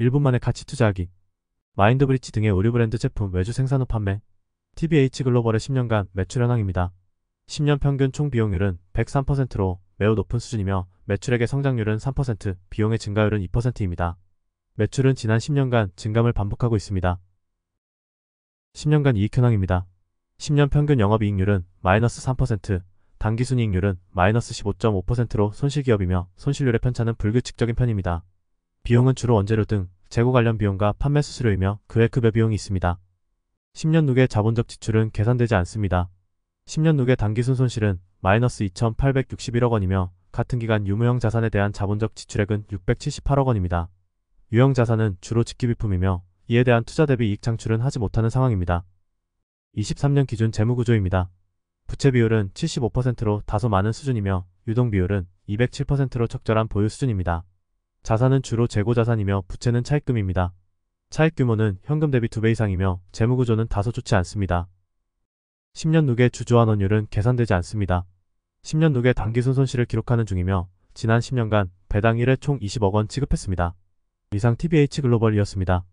1분 만에 가치 투자하기 마인드브릿지 등의 의류 브랜드 제품 외주 생산 후 판매 TBH 글로벌의 10년간 매출 현황입니다. 10년 평균 총 비용률은 103%로 매우 높은 수준이며 매출액의 성장률은 3%, 비용의 증가율은 2%입니다. 매출은 지난 10년간 증감을 반복하고 있습니다. 10년간 이익 현황입니다. 10년 평균 영업이익률은 마이너스 3%, 단기순이익률은 마이너스 15.5%로 손실기업이며 손실률의 편차는 불규칙적인 편입니다. 비용은 주로 원재료 등 재고 관련 비용과 판매 수수료이며 그 외 급여 비용이 있습니다. 10년 누계 자본적 지출은 계산되지 않습니다. 10년 누계 단기순 손실은 마이너스 2,861억 원이며 같은 기간 유무형 자산에 대한 자본적 지출액은 678억 원입니다. 유형 자산은 주로 직기비품이며 이에 대한 투자 대비 이익 창출은 하지 못하는 상황입니다. 23년 기준 재무구조입니다. 부채 비율은 75%로 다소 많은 수준이며 유동 비율은 207%로 적절한 보유 수준입니다. 자산은 주로 재고자산이며 부채는 차입금입니다. 차입 규모는 현금 대비 2배 이상이며 재무구조는 다소 좋지 않습니다. 10년 누계 주주환원율은 계산되지 않습니다. 10년 누계 단기순 손실을 기록하는 중이며 지난 10년간 배당 1회 총 20억 원 지급했습니다. 이상 TBH 글로벌이었습니다.